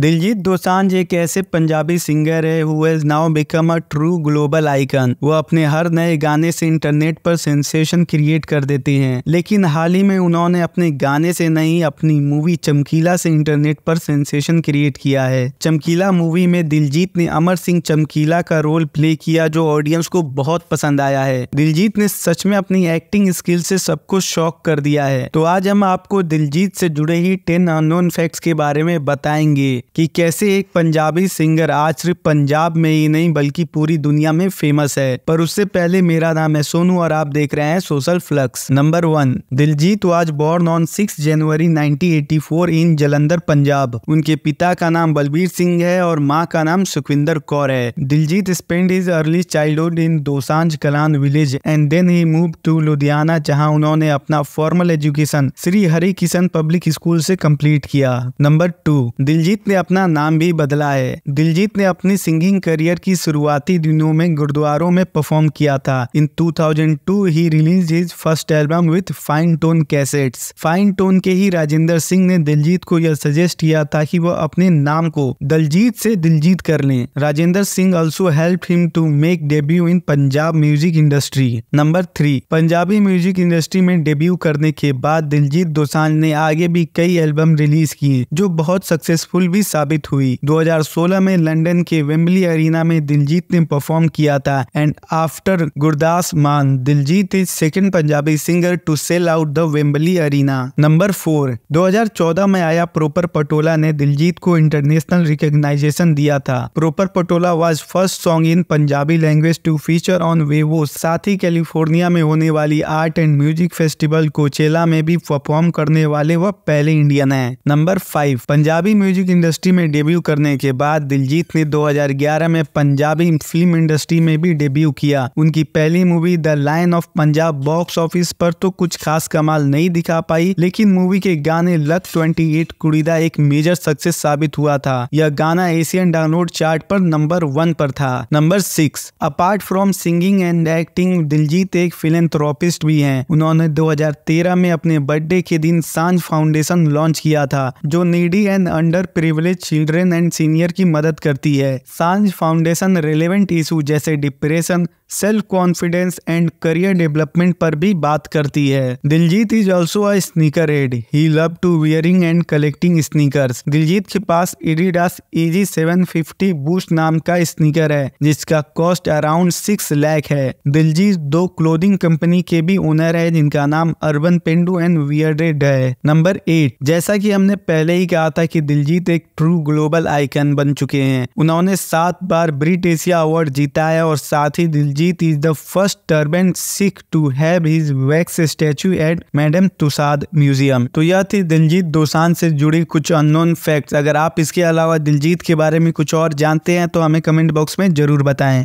दिलजीत दोसांझ एक ऐसे पंजाबी सिंगर है who has now become a true global icon वो अपने हर नए गाने से इंटरनेट पर सेंसेशन क्रिएट कर देते हैं लेकिन हाल ही में उन्होंने अपने गाने से नहीं अपनी मूवी चमकीला से इंटरनेट पर सेंसेशन क्रिएट किया है चमकीला मूवी में दिलजीत ने अमर सिंह चमकीला का रोल प्ले किया जो ऑडियंस को बहुत पसंद आया है दिलजीत ने सच में अपनी एक्टिंग स्किल से सबको शॉक कर दिया है तो आज हम आपको दिलजीत से जुड़े ही टेन अनोन फैक्ट्स के बारे में बताएंगे कि कैसे एक पंजाबी सिंगर आज सिर्फ पंजाब में ही नहीं बल्कि पूरी दुनिया में फेमस है पर उससे पहले मेरा नाम है सोनू और आप देख रहे हैं social flux number one Diljit was born on six January 1984 in Jalandhar Punjab उनके पिता का नाम बलबीर सिंह है और माँ का नाम सुखविंदर कौर है Diljit spend his early childhood in Dosanjh Kalan village and then he move to Ludhiana जहाँ उन्होंने अपना formal education Shri Hari Kishan public school से कंप्लीट किया नंबर टू दिलजीत ने अपना नाम भी बदला है दिलजीत ने अपनी सिंगिंग करियर की शुरुआती दिनों में गुरुद्वारों में परफॉर्म किया था in 2002 he release his first album with Fine Tone cassettes Fine Tone के ही राजेंद्र सिंह ने दिलजीत को यह सजेस्ट किया था कि वह अपने नाम को दलजीत से दिलजीत कर लें Rajinder Singh also help him to make debut in Punjab music industry number three Punjabi music industry में डेब्यू करने के बाद दिलजीत दोसांझ ने आगे भी कई एल्बम रिलीज किए जो बहुत सक्सेसफुल भी भी साबित हुई 2016 में लंदन के वेम्बली अरीना में दिलजीत ने परफॉर्म किया था and after Gurdas Maan Diljit is second Punjabi singer to sell out the Wembley Arena number four 2014 में आया प्रोपर पटोला ने दिलजीत को इंटरनेशनल रिकोगनाइजेशन दिया था Proper Patola was first song in Punjabi language to feature on Vevo साथ ही कैलिफोर्निया में होने वाली art and music festival Coachella में भी परफॉर्म करने वाले वह पहले इंडियन है number five Punjabi music industry industry में डेब्यू करने के बाद दिलजीत ने 2011 में पंजाबी फिल्म इंडस्ट्री में भी डेब्यू किया उनकी पहली movie the lion of Punjab box office पर तो कुछ खास कमाल नहीं दिखा पाई लेकिन मूवी के गाने लक 28 कुड़ीदा एक मेजर सक्सेस साबित हुआ था यह गाना एशियन डाउनलोड चार्ट पर नंबर वन पर था number six apart from singing and acting Diljit एक फिलेंथ्रोपिस्ट भी हैं उन्होंने 2013 में अपने बर्थडे के दिन सांझ फाउंडेशन लॉन्च किया था जो needy and under priv privilege children and senior की मदद करती है सांझ फाउंडेशन रेलेवेंट इशू जैसे depression self confidence and career development पर भी बात करती है Diljit is also a sneakerhead he love to wearing and collecting sneakers Diljit के पास इडिडास इजी फिफ्टी बूस्ट नाम का स्नीकर है जिसका कॉस्ट अराउंड सिक्स लैख है दिलजीत दो क्लोथिंग कंपनी के भी ओनर है जिनका नाम अर्बन पेंडू एंड वियर है नंबर एट जैसा की हमने पहले ही कहा था की दिलजीत एक ट्रू ग्लोबल आइकन बन चुके हैं उन्होंने सात बार ब्रिट एशिया अवार्ड जीता है और साथ ही Diljit is the first turban Sikh to have his wax statue at Madame Tussauds museum तो यह थी दिलजीत दोसान से जुड़ी कुछ अननोन फैक्ट्स अगर आप इसके अलावा दिलजीत के बारे में कुछ और जानते हैं तो हमें कमेंट बॉक्स में जरूर बताएं